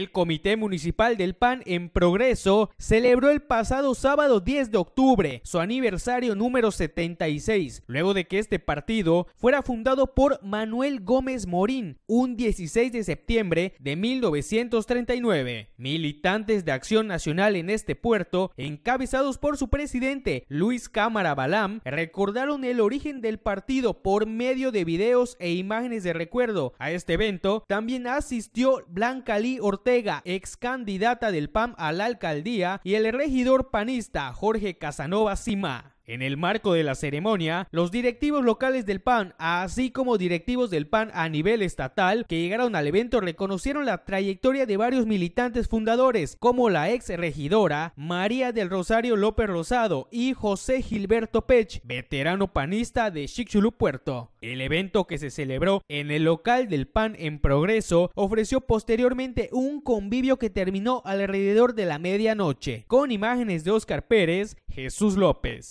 El Comité Municipal del PAN en Progreso celebró el pasado sábado 10 de octubre su aniversario número 76, luego de que este partido fuera fundado por Manuel Gómez Morín un 16 de septiembre de 1939. Militantes de Acción Nacional en este puerto, encabezados por su presidente Luis Cámara Balam, recordaron el origen del partido por medio de videos e imágenes de recuerdo. A este evento también asistió Blanca Lee Ortega ex candidata del PAM a la alcaldía, y el regidor panista Jorge Casanova Sima. En el marco de la ceremonia, los directivos locales del PAN, así como directivos del PAN a nivel estatal que llegaron al evento, reconocieron la trayectoria de varios militantes fundadores, como la ex regidora María del Rosario López Rosado y José Gilberto Pech, veterano panista de Chicxulub Puerto. El evento que se celebró en el local del PAN en Progreso ofreció posteriormente un convivio que terminó alrededor de la medianoche, con imágenes de Oscar Pérez, Jesús López.